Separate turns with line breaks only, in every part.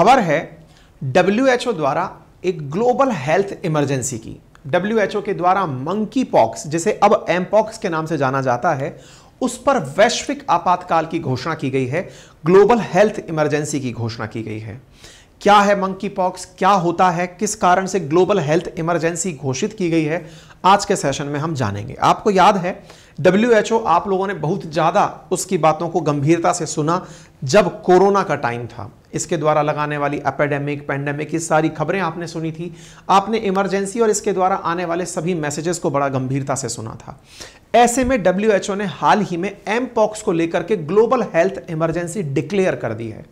खबर है डब्ल्यू द्वारा एक ग्लोबल हेल्थ इमरजेंसी की डब्ल्यू के द्वारा मंकी पॉक्स जिसे अब एम पॉक्स के नाम से जाना जाता है उस पर वैश्विक आपातकाल की घोषणा की गई है ग्लोबल हेल्थ इमरजेंसी की घोषणा की गई है क्या है मंकी पॉक्स क्या होता है किस कारण से ग्लोबल हेल्थ इमरजेंसी घोषित की गई है आज के सेशन में हम जानेंगे आपको याद है डब्ल्यू आप लोगों ने बहुत ज़्यादा उसकी बातों को गंभीरता से सुना जब कोरोना का टाइम था इसके द्वारा लगाने वाली एपेडेमिक पेंडेमिक ये सारी खबरें आपने सुनी थी आपने इमरजेंसी और इसके द्वारा आने वाले सभी मैसेजेस को बड़ा गंभीरता से सुना था ऐसे में डब्ल्यू ने हाल ही में एम पॉक्स को लेकर के ग्लोबल हेल्थ इमरजेंसी डिक्लेयर कर दी है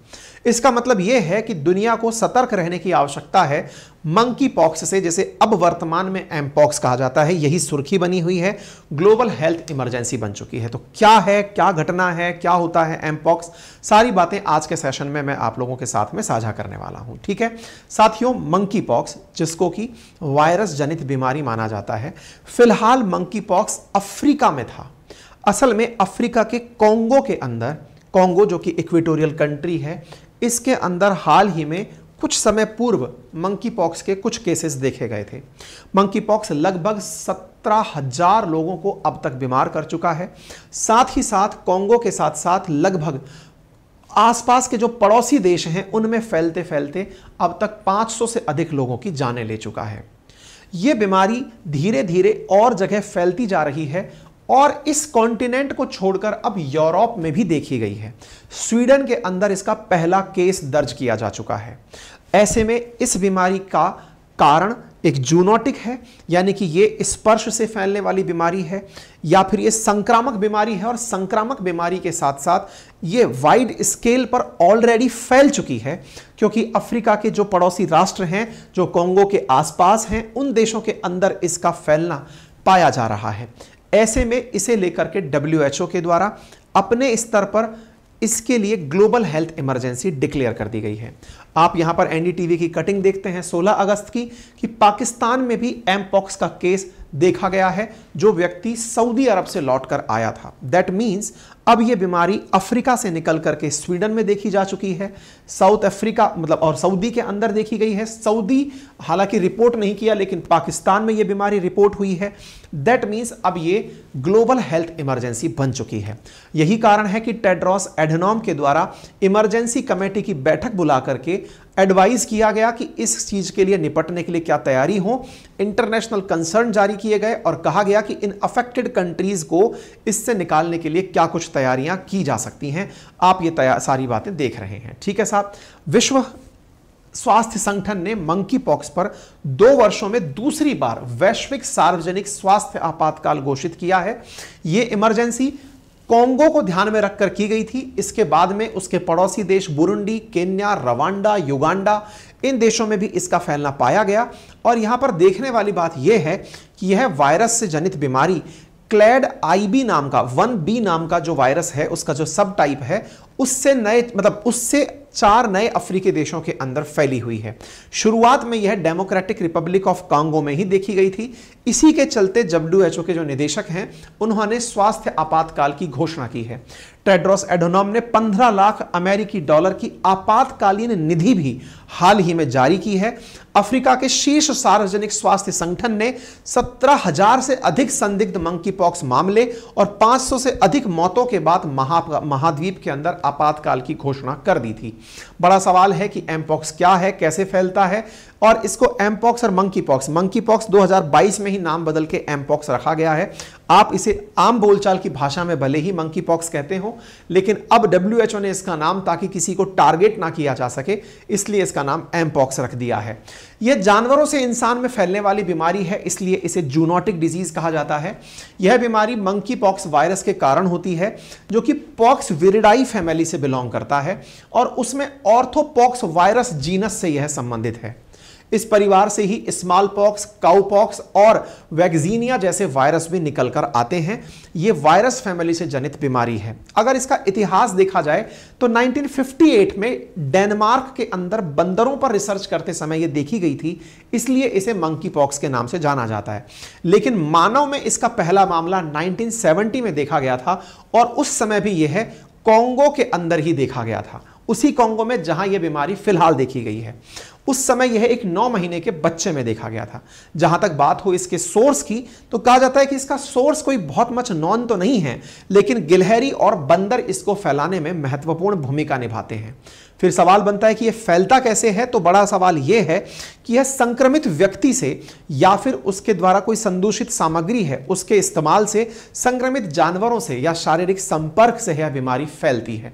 इसका मतलब यह है कि दुनिया को सतर्क रहने की आवश्यकता है मंकी पॉक्स से जैसे अब वर्तमान में एमपॉक्स कहा जाता है यही सुर्खी बनी हुई है ग्लोबल हेल्थ इमरजेंसी बन चुकी है तो क्या है क्या घटना है क्या होता है एमपॉक्स सारी बातें आज के सेशन में मैं आप लोगों के साथ में साझा करने वाला हूं ठीक है साथियों मंकी पॉक्स जिसको कि वायरस जनित बीमारी माना जाता है फिलहाल मंकी पॉक्स अफ्रीका में था असल में अफ्रीका के कोंगो के अंदर कोंगो जो कि इक्वेटोरियल कंट्री है इसके अंदर हाल ही में कुछ समय पूर्व मंकी पॉक्स के कुछ केसेस देखे गए थे मंकी पॉक्स लगभग सत्रह हजार लोगों को अब तक बीमार कर चुका है साथ ही साथ कॉन्गो के साथ साथ लगभग आसपास के जो पड़ोसी देश हैं उनमें फैलते फैलते अब तक 500 से अधिक लोगों की जानें ले चुका है ये बीमारी धीरे धीरे और जगह फैलती जा रही है और इस कॉन्टिनेंट को छोड़कर अब यूरोप में भी देखी गई है स्वीडन के अंदर इसका पहला केस दर्ज किया जा चुका है ऐसे में इस बीमारी का कारण एक जूनोटिक है यानी कि ये स्पर्श से फैलने वाली बीमारी है या फिर ये संक्रामक बीमारी है और संक्रामक बीमारी के साथ साथ ये वाइड स्केल पर ऑलरेडी फैल चुकी है क्योंकि अफ्रीका के जो पड़ोसी राष्ट्र हैं जो कोंगो के आसपास हैं उन देशों के अंदर इसका फैलना पाया जा रहा है ऐसे में इसे लेकर के डब्ल्यू के द्वारा अपने स्तर पर इसके लिए ग्लोबल हेल्थ इमरजेंसी डिक्लेयर कर दी गई है आप यहां पर एनडीटीवी की कटिंग देखते हैं 16 अगस्त की कि पाकिस्तान में भी एमपॉक्स का केस देखा गया है जो व्यक्ति सऊदी अरब से लौटकर आया था दैट मीन्स अब ये बीमारी अफ्रीका से निकल करके स्वीडन में देखी जा चुकी है साउथ अफ्रीका मतलब और सऊदी के अंदर देखी गई है सऊदी हालांकि रिपोर्ट नहीं किया लेकिन पाकिस्तान में ये बीमारी रिपोर्ट हुई है दैट मीन्स अब ये ग्लोबल हेल्थ इमरजेंसी बन चुकी है यही कारण है कि टेड्रॉस एडनॉम के द्वारा इमरजेंसी कमेटी की बैठक बुला करके एडवाइस किया गया कि इस चीज के लिए निपटने के लिए क्या तैयारी हो इंटरनेशनल कंसर्न जारी किए गए और कहा गया कि इन अफेक्टेड कंट्रीज को इससे निकालने के लिए क्या कुछ तैयारियां की जा सकती हैं आप ये सारी बातें देख रहे हैं ठीक है साहब विश्व स्वास्थ्य संगठन ने मंकी पॉक्स पर दो वर्षों में दूसरी बार वैश्विक सार्वजनिक स्वास्थ्य आपातकाल घोषित किया है यह इमरजेंसी कॉन्गो को ध्यान में रखकर की गई थी इसके बाद में उसके पड़ोसी देश बुरुंडी केन्या रवांडा युगांडा इन देशों में भी इसका फैलना पाया गया और यहाँ पर देखने वाली बात यह है कि यह वायरस से जनित बीमारी क्लैड आईबी नाम का वन बी नाम का जो वायरस है उसका जो सब टाइप है उससे नए मतलब उससे चार नए अफ्रीकी देशों के अंदर फैली हुई है शुरुआत में यह डेमोक्रेटिक रिपब्लिक ऑफ कांगो में ही देखी गई थी इसी के चलते ओ के जो निदेशक हैं उन्होंने स्वास्थ्य आपातकाल की घोषणा की है टेड्रोस एडोनॉम ने 15 लाख अमेरिकी डॉलर की आपातकालीन निधि भी हाल ही में जारी की है अफ्रीका के शीर्ष सार्वजनिक स्वास्थ्य संगठन ने 17,000 से अधिक संदिग्ध मंकी पॉक्स मामले और 500 से अधिक मौतों के बाद महा महाद्वीप के अंदर आपातकाल की घोषणा कर दी थी बड़ा सवाल है कि एमपॉक्स क्या है कैसे फैलता है और इसको एमपॉक्स और मंकी पॉक्स मंकी पॉक्स 2022 में ही नाम बदल के एमपॉक्स रखा गया है आप इसे आम बोलचाल की भाषा में भले ही मंकी पॉक्स कहते हो लेकिन अब डब्ल्यू ने इसका नाम ताकि किसी को टारगेट ना किया जा सके इसलिए इसका नाम एम पॉक्स रख दिया है यह जानवरों से इंसान में फैलने वाली बीमारी है इसलिए इसे जूनोटिक डिजीज कहा जाता है यह बीमारी मंकी पॉक्स वायरस के कारण होती है जो कि पॉक्स विरिडाई फैमिली से बिलोंग करता है और उसमें ऑर्थोपॉक्स वायरस जीनस से यह संबंधित है इस परिवार से ही स्मॉल पॉक्स काउपॉक्स और वैक्सीनिया जैसे वायरस भी निकल कर आते हैं ये वायरस फैमिली से जनित बीमारी है अगर इसका इतिहास देखा जाए तो 1958 में डेनमार्क के अंदर बंदरों पर रिसर्च करते समय ये देखी गई थी इसलिए इसे मंकी पॉक्स के नाम से जाना जाता है लेकिन मानव में इसका पहला मामला नाइनटीन में देखा गया था और उस समय भी यह कोंगो के अंदर ही देखा गया था उसी कोंगो में जहां यह बीमारी फिलहाल देखी गई है उस समय यह एक नौ महीने के बच्चे में देखा गया था जहां तक बात हो इसके सोर्स की तो कहा जाता है कि इसका सोर्स कोई बहुत मच नॉन तो नहीं है लेकिन गिलहरी और बंदर इसको फैलाने में महत्वपूर्ण भूमिका निभाते हैं फिर सवाल बनता है कि यह फैलता कैसे है तो बड़ा सवाल यह है कि यह संक्रमित व्यक्ति से या फिर उसके द्वारा कोई संदूषित सामग्री है उसके इस्तेमाल से संक्रमित जानवरों से या शारीरिक संपर्क से यह बीमारी फैलती है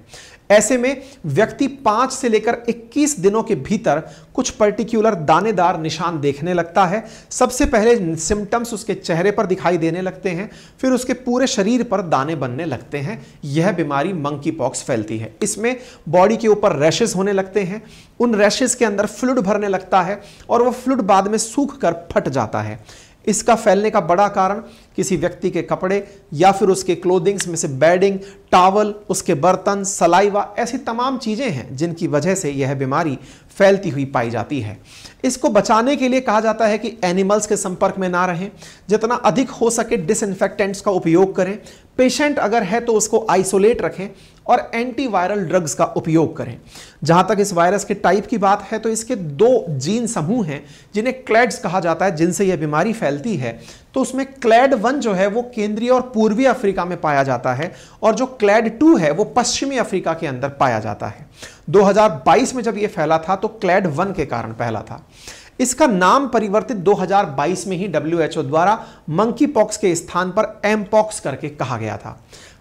ऐसे में व्यक्ति पांच से लेकर 21 दिनों के भीतर कुछ पर्टिकुलर दानेदार निशान देखने लगता है सबसे पहले सिम्टम्स उसके चेहरे पर दिखाई देने लगते हैं फिर उसके पूरे शरीर पर दाने बनने लगते हैं यह बीमारी मंकी पॉक्स फैलती है इसमें बॉडी के ऊपर रैशेज होने लगते हैं उन रैशेज के अंदर फ्लूड भरने लगता है और वह फ्लूड बाद में सूख कर फट जाता है इसका फैलने का बड़ा कारण किसी व्यक्ति के कपड़े या फिर उसके क्लोदिंग्स में से बेडिंग टावल उसके बर्तन सलाइवा ऐसी तमाम चीज़ें हैं जिनकी वजह से यह बीमारी फैलती हुई पाई जाती है इसको बचाने के लिए कहा जाता है कि एनिमल्स के संपर्क में ना रहें जितना अधिक हो सके डिसइनफेक्टेंट्स का उपयोग करें पेशेंट अगर है तो उसको आइसोलेट रखें और एंटीवायरल ड्रग्स का उपयोग करें जहां तक इस वायरस के टाइप की बात है तो इसके दो जीन समूह हैं जिन्हें क्लैड्स कहा जाता है जिनसे यह बीमारी फैलती है तो उसमें क्लैड वन जो है वो केंद्रीय और पूर्वी अफ्रीका में पाया जाता है और जो क्लैड टू है वो पश्चिमी अफ्रीका के अंदर पाया जाता है 2022 में जब ये फैला था तो क्लैड वन के कारण फैला था इसका नाम परिवर्तित 2022 में ही डब्ल्यू द्वारा मंकी पॉक्स के स्थान पर एम पॉक्स करके कहा गया था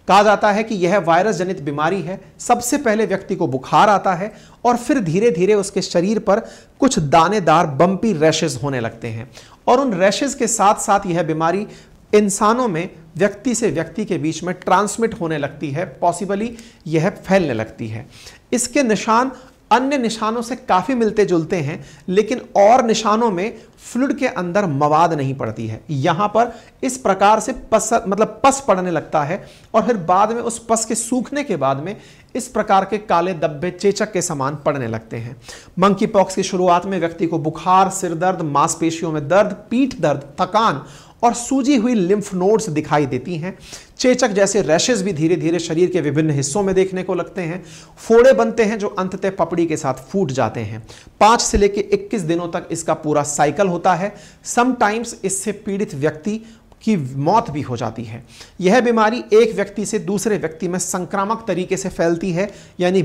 कहा जाता है कि यह वायरस जनित बीमारी है सबसे पहले व्यक्ति को बुखार आता है और फिर धीरे धीरे उसके शरीर पर कुछ दानेदार बम्पी रैशेज होने लगते हैं और उन रैशेज के साथ साथ यह बीमारी इंसानों में व्यक्ति से व्यक्ति के बीच में ट्रांसमिट होने लगती है पॉसिबली यह फैलने लगती है इसके निशान अन्य निशानों से काफ़ी मिलते जुलते हैं लेकिन और निशानों में फ्लूड के अंदर मवाद नहीं पड़ती है यहां पर इस प्रकार से पस मतलब पस पड़ने लगता है और फिर बाद में उस पस के सूखने के बाद में इस प्रकार के काले दब्बे चेचक के समान पड़ने लगते हैं मंकी पॉक्स की शुरुआत में व्यक्ति को बुखार सिर दर्द मांसपेशियों में दर्द पीठ दर्द थकान और सूजी हुई लिम्फ नोड्स दिखाई देती हैं चेचक जैसे रैशेज भी धीरे धीरे शरीर के विभिन्न हिस्सों में देखने को लगते हैं फोड़े बनते हैं जो अंततः पपड़ी के साथ फूट जाते हैं पांच से लेकर इक्कीस दिनों तक इसका पूरा साइकिल होता है समटाइम्स इससे पीड़ित व्यक्ति की मौत भी हो जाती है यह बीमारी एक व्यक्ति से दूसरे व्यक्ति में संक्रामक तरीके से फैलती है यानी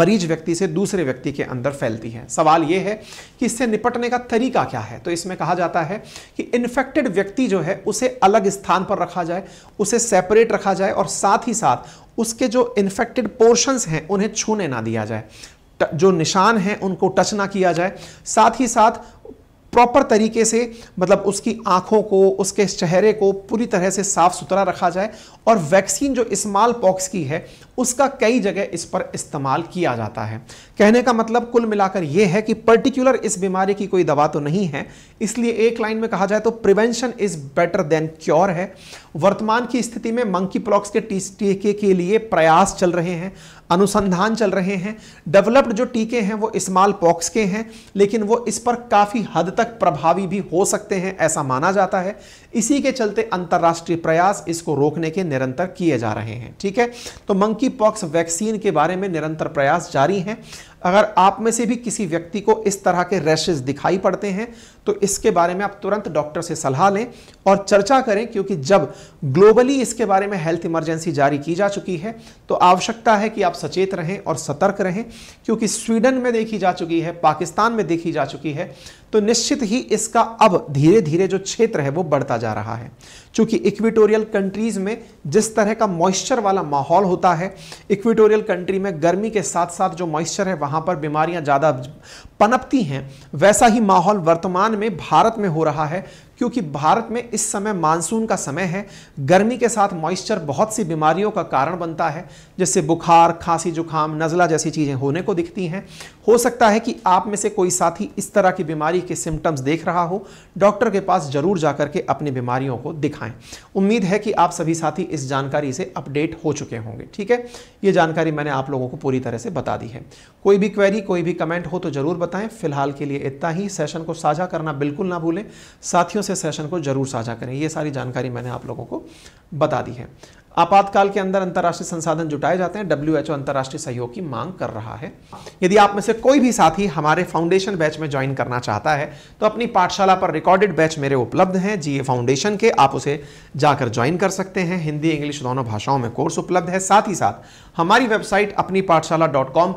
मरीज व्यक्ति से दूसरे व्यक्ति के अंदर फैलती है सवाल यह है कि इससे निपटने का तरीका क्या है तो इसमें कहा जाता है कि इन्फेक्टेड व्यक्ति जो है उसे अलग स्थान पर रखा जाए उसे सेपरेट रखा जाए और साथ ही साथ उसके जो इन्फेक्टेड पोर्शंस हैं उन्हें छूने ना दिया जाए जो निशान हैं उनको टच ना किया जाए साथ ही साथ प्रॉपर तरीके से मतलब उसकी आंखों को उसके चेहरे को पूरी तरह से साफ सुथरा रखा जाए और वैक्सीन जो स्मॉल पॉक्स की है उसका कई जगह इस पर इस्तेमाल किया जाता है कहने का मतलब कुल मिलाकर यह है कि पर्टिकुलर इस बीमारी की कोई दवा तो नहीं है इसलिए एक लाइन में कहा जाए तो prevention is better than cure है वर्तमान की स्थिति में मंकी प्लॉक्स के टीके के लिए प्रयास चल रहे हैं अनुसंधान चल रहे हैं डेवलप्ड जो टीके हैं वो स्मॉल पॉक्स के हैं लेकिन वो इस पर काफ़ी हद तक तक प्रभावी भी हो सकते हैं ऐसा माना जाता है इसी के चलते अंतर्राष्ट्रीय प्रयास इसको रोकने के निरंतर किए जा रहे हैं ठीक है तो मंकी पॉक्स वैक्सीन के बारे में निरंतर प्रयास जारी हैं अगर आप में से भी किसी व्यक्ति को इस तरह के रैशेज दिखाई पड़ते हैं तो इसके बारे में आप तुरंत डॉक्टर से सलाह लें और चर्चा करें क्योंकि जब ग्लोबली इसके बारे में हेल्थ इमरजेंसी जारी की जा चुकी है तो आवश्यकता है कि आप सचेत रहें और सतर्क रहें क्योंकि स्वीडन में देखी जा चुकी है पाकिस्तान में देखी जा चुकी है तो निश्चित ही इसका अब धीरे धीरे जो क्षेत्र है वो बढ़ता जा रहा है क्योंकि इक्विटोरियल कंट्रीज़ में जिस तरह का मॉइस्चर वाला माहौल होता है इक्विटोरियल कंट्री में गर्मी के साथ साथ जो मॉइस्चर है वहां पर बीमारियां ज़्यादा पनपती हैं वैसा ही माहौल वर्तमान में भारत में हो रहा है क्योंकि भारत में इस समय मानसून का समय है गर्मी के साथ मॉइस्चर बहुत सी बीमारियों का कारण बनता है जैसे बुखार खांसी जुकाम नज़ला जैसी चीज़ें होने को दिखती हैं हो सकता है कि आप में से कोई साथी इस तरह की बीमारी के सिम्टम्स देख रहा हो डॉक्टर के पास ज़रूर जा के अपनी बीमारियों को दिखाएं उम्मीद है कि आप सभी साथी इस जानकारी से अपडेट हो चुके होंगे ठीक है ये जानकारी मैंने आप लोगों को पूरी तरह से बता दी है कोई भी क्वेरी कोई भी कमेंट हो तो ज़रूर बताएं फिलहाल के लिए इतना ही सेशन को साझा करना बिल्कुल ना भूलें साथियों से सेशन को जरूर साझा करें ये सारी जानकारी मैंने आप लोगों को बता दी है आपातकाल के अंदर अंतर्राष्ट्रीय संसाधन जुटाए जाते हैं डब्ल्यू एच अंतर्राष्ट्रीय सहयोग की मांग कर रहा है यदि आप में से कोई भी साथी हमारे फाउंडेशन बैच में ज्वाइन करना चाहता है तो अपनी पाठशाला पर रिकॉर्डेड बैच मेरे उपलब्ध हैं जीए फाउंडेशन के आप उसे जाकर ज्वाइन कर सकते हैं हिंदी इंग्लिश दोनों भाषाओं में कोर्स उपलब्ध है साथ ही साथ हमारी वेबसाइट अपनी पाठशाला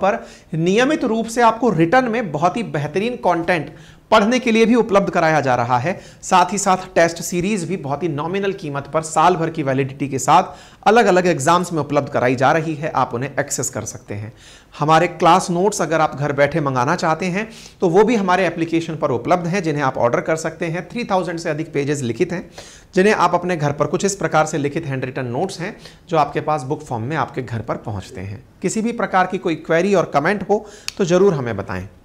पर नियमित रूप से आपको रिटर्न में बहुत ही बेहतरीन कॉन्टेंट पढ़ने के लिए भी उपलब्ध कराया जा रहा है साथ ही साथ टेस्ट सीरीज भी बहुत ही नॉमिनल कीमत पर साल भर की वैलिडिटी के साथ अलग अलग एग्जाम्स में उपलब्ध कराई जा रही है आप उन्हें एक्सेस कर सकते हैं हमारे क्लास नोट्स अगर आप घर बैठे मंगाना चाहते हैं तो वो भी हमारे एप्लीकेशन पर उपलब्ध हैं जिन्हें आप ऑर्डर कर सकते हैं थ्री से अधिक पेजेस लिखित हैं जिन्हें आप अपने घर पर कुछ इस प्रकार से लिखित हैंड रिटर्न नोट्स हैं जो आपके पास बुक फॉर्म में आपके घर पर पहुँचते हैं किसी भी प्रकार की कोई क्वेरी और कमेंट हो तो ज़रूर हमें बताएँ